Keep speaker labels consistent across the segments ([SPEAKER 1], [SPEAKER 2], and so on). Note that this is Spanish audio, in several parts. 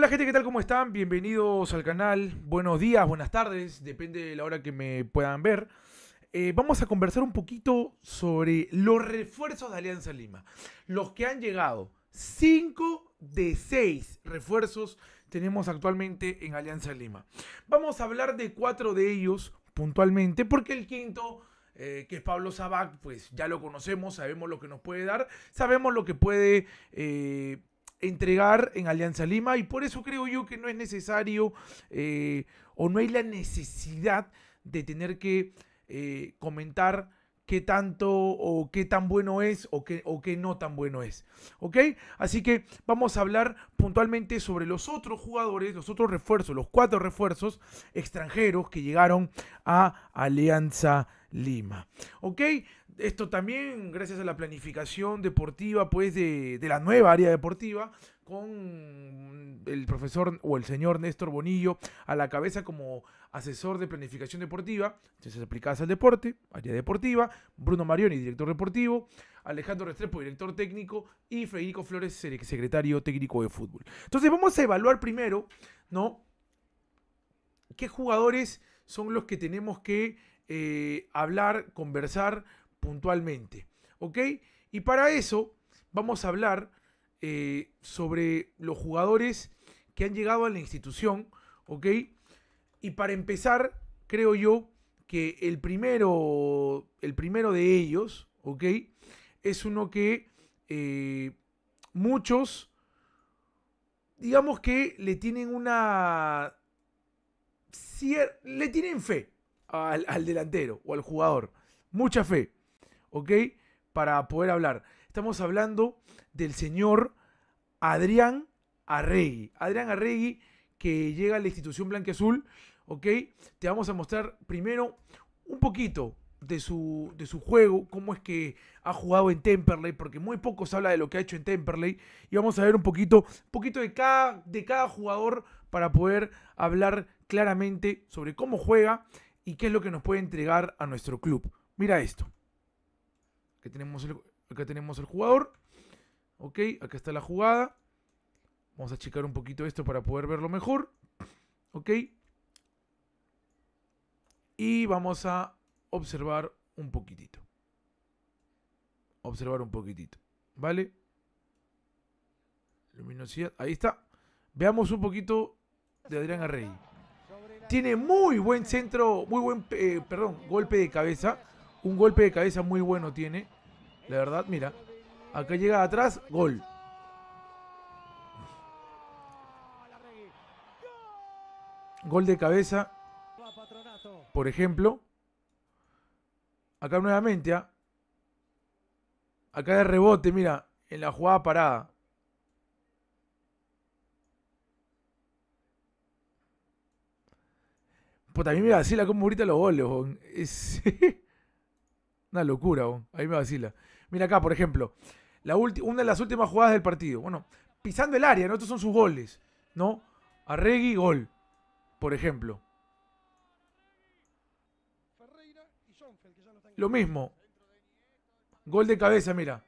[SPEAKER 1] Hola gente, ¿qué tal? ¿Cómo están? Bienvenidos al canal. Buenos días, buenas tardes, depende de la hora que me puedan ver. Eh, vamos a conversar un poquito sobre los refuerzos de Alianza Lima. Los que han llegado. 5 de 6 refuerzos tenemos actualmente en Alianza Lima. Vamos a hablar de cuatro de ellos puntualmente, porque el quinto eh, que es Pablo Sabac, pues ya lo conocemos, sabemos lo que nos puede dar, sabemos lo que puede eh, entregar en Alianza Lima y por eso creo yo que no es necesario eh, o no hay la necesidad de tener que eh, comentar qué tanto o qué tan bueno es o qué, o qué no tan bueno es. ¿Ok? Así que vamos a hablar puntualmente sobre los otros jugadores, los otros refuerzos, los cuatro refuerzos extranjeros que llegaron a Alianza Lima. ¿Ok? Esto también gracias a la planificación deportiva, pues, de, de la nueva área deportiva, con el profesor o el señor Néstor Bonillo a la cabeza como asesor de planificación deportiva, entonces aplicadas al deporte, área deportiva, Bruno Marioni, director deportivo, Alejandro Restrepo, director técnico, y Federico Flores, secretario técnico de fútbol. Entonces vamos a evaluar primero, ¿no? ¿Qué jugadores son los que tenemos que eh, hablar, conversar puntualmente. ¿Ok? Y para eso vamos a hablar eh, sobre los jugadores que han llegado a la institución. ¿Ok? Y para empezar, creo yo que el primero, el primero de ellos, ¿ok? Es uno que eh, muchos, digamos que le tienen una... le tienen fe al, al delantero o al jugador. Mucha fe. ¿ok? Para poder hablar. Estamos hablando del señor Adrián Arregui. Adrián Arregui que llega a la institución azul. ¿ok? Te vamos a mostrar primero un poquito de su, de su juego, cómo es que ha jugado en Temperley, porque muy poco se habla de lo que ha hecho en Temperley, y vamos a ver un poquito, poquito de, cada, de cada jugador para poder hablar claramente sobre cómo juega y qué es lo que nos puede entregar a nuestro club. Mira esto tenemos el, acá tenemos el jugador. Ok, acá está la jugada. Vamos a checar un poquito esto para poder verlo mejor. Ok. Y vamos a observar un poquitito. Observar un poquitito. ¿Vale? Luminosidad. Ahí está. Veamos un poquito de Adrián Arrey. Tiene muy buen centro, muy buen, eh, perdón, golpe de cabeza. Un golpe de cabeza muy bueno tiene. La verdad, mira. Acá llega atrás, gol. Gol de cabeza. Por ejemplo. Acá nuevamente. Ah. Acá de rebote, mira. En la jugada parada. Pues también me la como ahorita los goles. Una locura, ahí me vacila. Mira acá, por ejemplo, la una de las últimas jugadas del partido. Bueno, pisando el área, ¿no? Estos son sus goles, ¿no? Arregui, gol, por ejemplo. Lo mismo. Gol de cabeza, mira.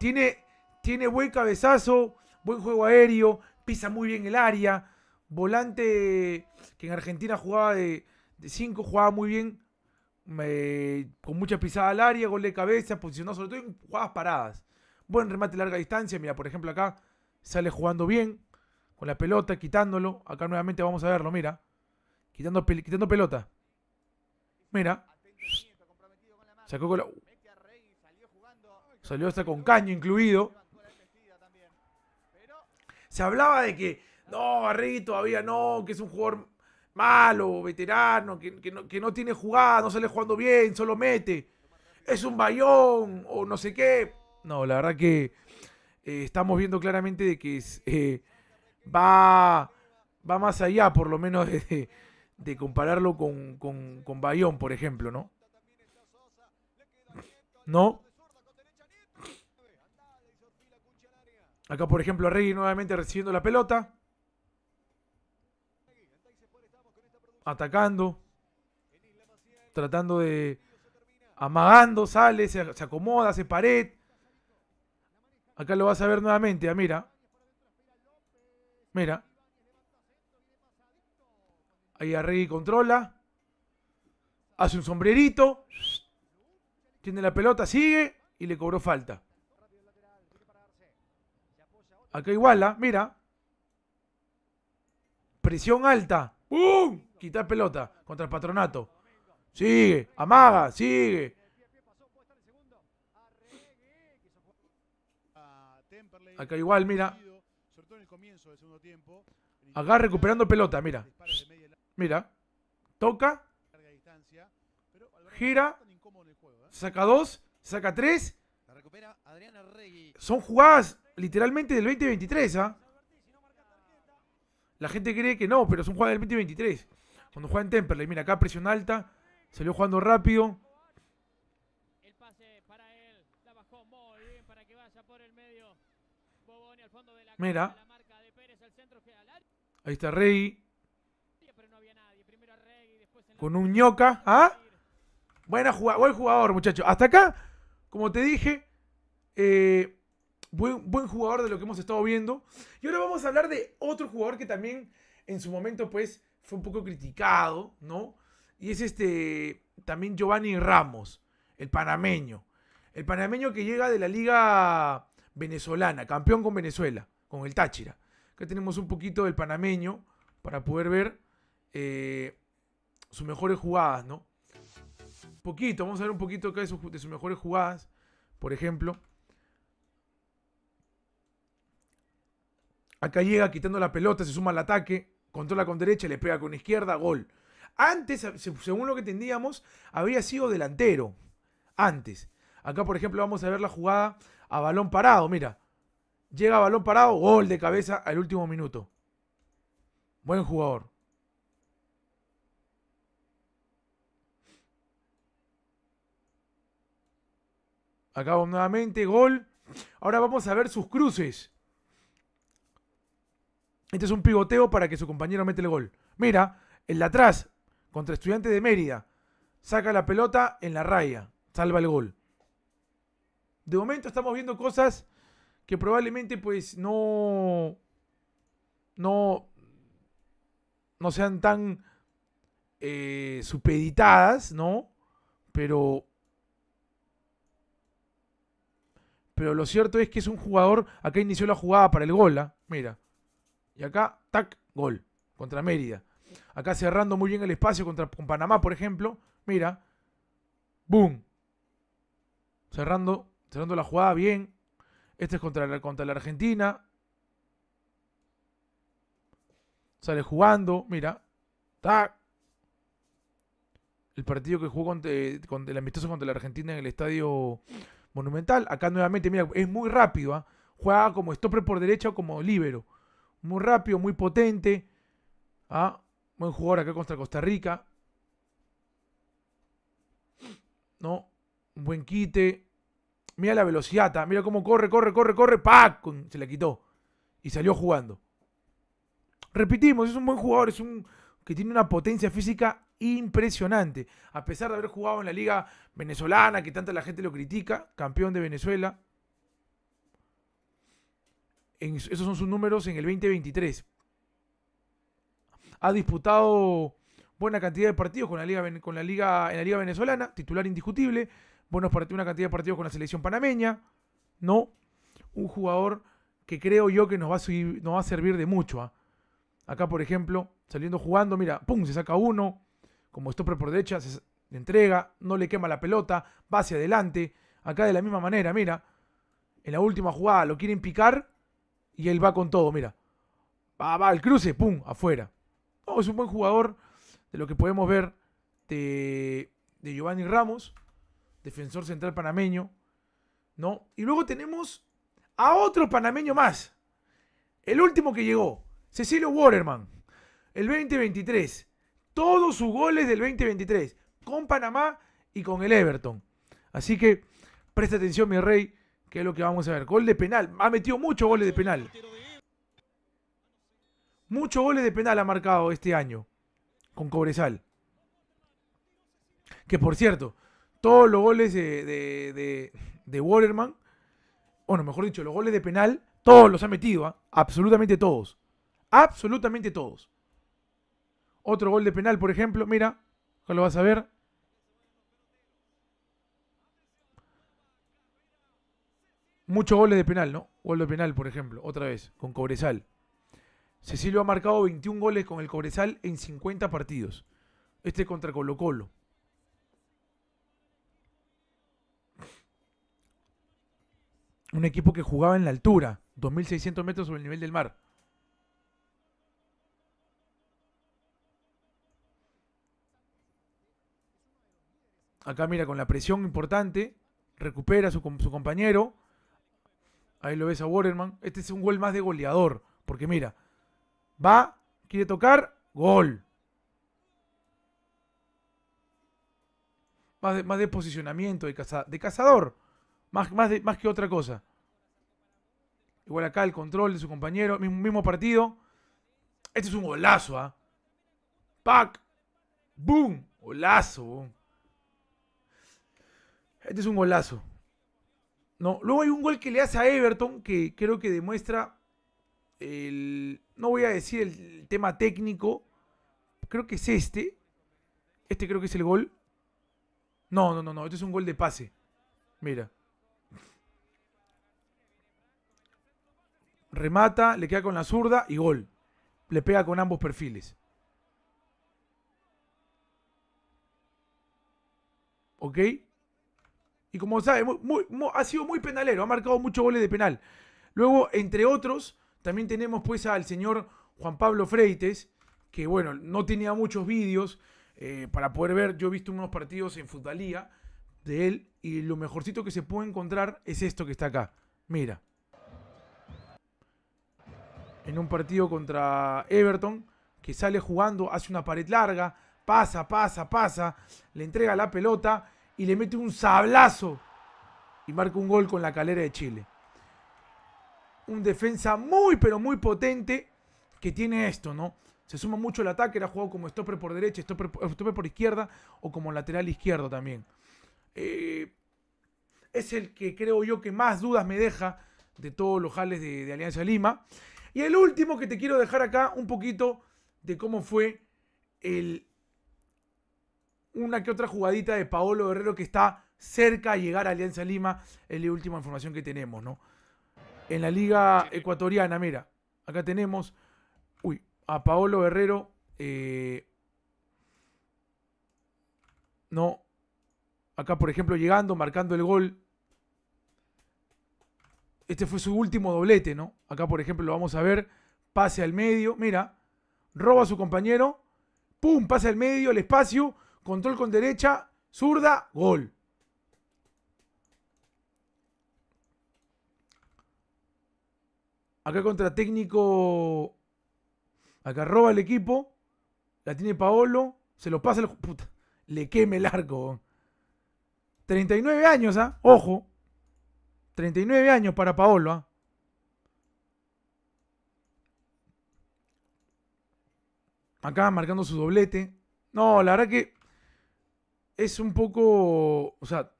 [SPEAKER 1] Tiene, tiene buen cabezazo, buen juego aéreo, pisa muy bien el área. Volante que en Argentina jugaba de 5, jugaba muy bien con mucha pisada al área, gol de cabeza, posicionado sobre todo en jugadas paradas. Buen remate a larga distancia, mira, por ejemplo acá sale jugando bien, con la pelota, quitándolo. Acá nuevamente vamos a verlo, mira. Quitando, quitando pelota. Mira. Sacó con la... Uh. Salió hasta con caño incluido. Se hablaba de que, no, Arregui todavía no, que es un jugador malo, veterano, que, no, que no tiene jugada, no sale jugando bien, solo mete. Es un bayón o no sé qué. No, la verdad que eh, estamos viendo claramente de que eh, va, va más allá, por lo menos de, compararlo con, con, con Bayón, por ejemplo, ¿no? ¿No? Acá, por ejemplo, Rey nuevamente recibiendo la pelota. atacando, tratando de amagando, sale, se, acomoda, hace pared. Acá lo vas a ver nuevamente, ah, mira. Mira. Ahí Arregui controla. Hace un sombrerito. Tiene la pelota, sigue y le cobró falta. Acá iguala, mira. Presión alta. ¡Bum! Quita pelota contra el patronato. Sigue, amaga, sigue. Acá igual, mira. Acá recuperando pelota, mira. Mira. Toca. Gira. Saca dos. Saca tres. Son jugadas literalmente del 2023, ¿ah? La gente cree que no, pero es un jugador del 2023. Cuando juega en Temperley, mira, acá presión alta, salió jugando rápido. Mira. Ahí está Rey. Con un ñoca, ¿ah? Buena jugada, buen jugador, muchachos. Hasta acá, como te dije, eh, Buen, jugador de lo que hemos estado viendo. Y ahora vamos a hablar de otro jugador que también en su momento pues fue un poco criticado, ¿no? Y es este también Giovanni Ramos, el panameño. El panameño que llega de la liga venezolana, campeón con Venezuela, con el Táchira. Acá tenemos un poquito del panameño para poder ver eh, sus mejores jugadas, ¿no? Poquito, vamos a ver un poquito acá de sus, de sus mejores jugadas, por ejemplo. Acá llega quitando la pelota, se suma al ataque, controla con derecha, le pega con izquierda, gol. Antes, según lo que entendíamos, habría sido delantero. Antes. Acá, por ejemplo, vamos a ver la jugada a balón parado. Mira, llega a balón parado, gol de cabeza al último minuto. Buen jugador. Acabo nuevamente, gol. Ahora vamos a ver sus cruces. Este es un pivoteo para que su compañero mete el gol. Mira, el de atrás, contra Estudiante de Mérida, saca la pelota en la raya, salva el gol. De momento estamos viendo cosas que probablemente pues no no no sean tan eh, supeditadas, ¿no? Pero pero lo cierto es que es un jugador, acá inició la jugada para el gol, ¿ah? mira. Y acá, tac, gol contra Mérida. Acá cerrando muy bien el espacio contra Panamá, por ejemplo. Mira, boom. Cerrando, cerrando la jugada bien. Este es contra la, contra la Argentina. Sale jugando, mira. Tac. El partido que jugó contra, eh, el amistoso contra la Argentina en el estadio Monumental. Acá nuevamente, mira, es muy rápido. ¿ah? Juega como stopper por derecha o como libero muy rápido, muy potente. Ah, buen jugador acá contra Costa Rica. ¿No? buen quite. Mira la velocidad, mira cómo corre, corre, corre, corre. ¡Pac! Se la quitó. Y salió jugando. Repetimos, es un buen jugador, es un que tiene una potencia física impresionante. A pesar de haber jugado en la liga venezolana, que tanta la gente lo critica, campeón de Venezuela, esos son sus números en el 2023. Ha disputado buena cantidad de partidos con la liga, con la liga, en la liga venezolana, titular indiscutible, buenos una cantidad de partidos con la selección panameña, ¿no? Un jugador que creo yo que nos va a, va a servir de mucho. ¿ah? Acá, por ejemplo, saliendo jugando, mira, ¡pum! Se saca uno, como stopper por derecha, se entrega, no le quema la pelota, va hacia adelante. Acá de la misma manera, mira, en la última jugada lo quieren picar, y él va con todo, mira. Va, va, el cruce, pum, afuera. No, es un buen jugador de lo que podemos ver de, de Giovanni Ramos, defensor central panameño, ¿no? Y luego tenemos a otro panameño más. El último que llegó, Cecilio Waterman, el 2023. Todos sus goles del 2023, con Panamá y con el Everton. Así que presta atención, mi rey, ¿Qué es lo que vamos a ver. Gol de penal. Ha metido muchos goles de penal. Muchos goles de penal ha marcado este año con Cobresal. Que por cierto, todos los goles de, de, de, Waterman, bueno, mejor dicho, los goles de penal, todos los ha metido, ¿ah? absolutamente todos. Absolutamente todos. Otro gol de penal, por ejemplo, mira, lo vas a ver. Muchos goles de penal, ¿no? Gol de penal, por ejemplo, otra vez, con Cobresal. Cecilio ha marcado 21 goles con el Cobresal en 50 partidos. Este contra Colo Colo. Un equipo que jugaba en la altura, 2.600 metros sobre el nivel del mar. Acá mira, con la presión importante, recupera a su, su compañero Ahí lo ves a Waterman. Este es un gol más de goleador. Porque mira, va, quiere tocar, gol. Más de, posicionamiento, de, de cazador. Más, más, que otra cosa. Igual acá el control de su compañero. Mismo, partido. Este es un golazo, ¿ah? Pac. Boom. Golazo. Este es un golazo. No, luego hay un gol que le hace a Everton que creo que demuestra el, no voy a decir el tema técnico, creo que es este. Este creo que es el gol. No, no, no, no, este es un gol de pase. Mira. Remata, le queda con la zurda y gol. Le pega con ambos perfiles. ¿Ok? Y como sabe, ha sido muy penalero, ha marcado muchos goles de penal. Luego, entre otros, también tenemos pues al señor Juan Pablo Freites, que bueno, no tenía muchos vídeos eh, para poder ver. Yo he visto unos partidos en Futalía de él y lo mejorcito que se puede encontrar es esto que está acá. Mira. En un partido contra Everton, que sale jugando, hace una pared larga, pasa, pasa, pasa, le entrega la pelota y le mete un sablazo y marca un gol con la calera de Chile. Un defensa muy, pero muy potente que tiene esto, ¿no? Se suma mucho el ataque, era jugado como stopper por derecha, stopper, por izquierda o como lateral izquierdo también. Eh, es el que creo yo que más dudas me deja de todos los jales de Alianza Lima. Y el último que te quiero dejar acá un poquito de cómo fue el, una que otra jugadita de Paolo Guerrero que está cerca de llegar a Alianza Lima. Es la última información que tenemos, ¿no? En la Liga Ecuatoriana, mira, acá tenemos uy, a Paolo Guerrero. Eh, no, acá por ejemplo llegando, marcando el gol. Este fue su último doblete, ¿no? Acá por ejemplo lo vamos a ver. Pase al medio, mira, roba a su compañero. ¡Pum! pase al medio, el espacio control con derecha, zurda, gol. Acá contra técnico. Acá roba el equipo. La tiene Paolo. Se lo pasa el. Puta, le queme el arco. 39 años, ¿ah? Ojo. 39 años para Paolo, ¿ah? Acá marcando su doblete. No, la verdad que es un poco, o sea,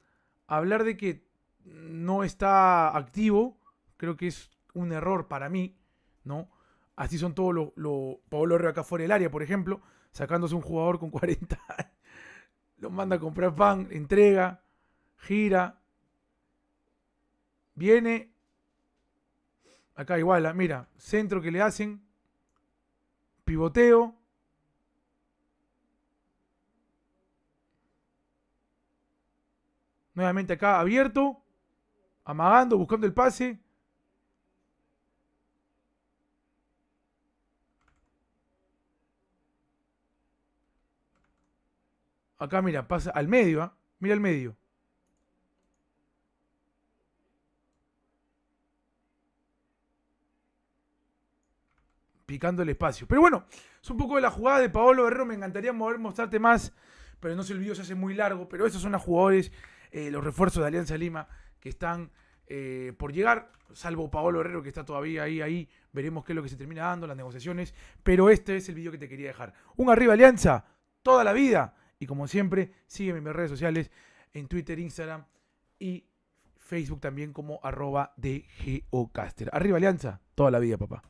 [SPEAKER 1] hablar de que no está activo, creo que es un error para mí, ¿no? Así son todos los... Lo, Pablo acá fuera del área, por ejemplo, sacándose un jugador con 40 lo manda a comprar pan, entrega, gira, viene, acá igual, ah, mira, centro que le hacen, pivoteo, Nuevamente acá abierto. Amagando, buscando el pase. Acá mira, pasa al medio, ¿ah? Mira al medio. Picando el espacio. Pero bueno, es un poco de la jugada de Paolo Guerrero. Me encantaría mostrarte más. Pero no sé, el video se hace muy largo. Pero esos son los jugadores eh, los refuerzos de Alianza Lima que están eh, por llegar, salvo Paolo Herrero que está todavía ahí, ahí, veremos qué es lo que se termina dando, las negociaciones, pero este es el video que te quería dejar. Un arriba Alianza, toda la vida, y como siempre, sígueme en mis redes sociales, en Twitter, Instagram y Facebook también como arroba de Geocaster. Arriba Alianza, toda la vida, papá.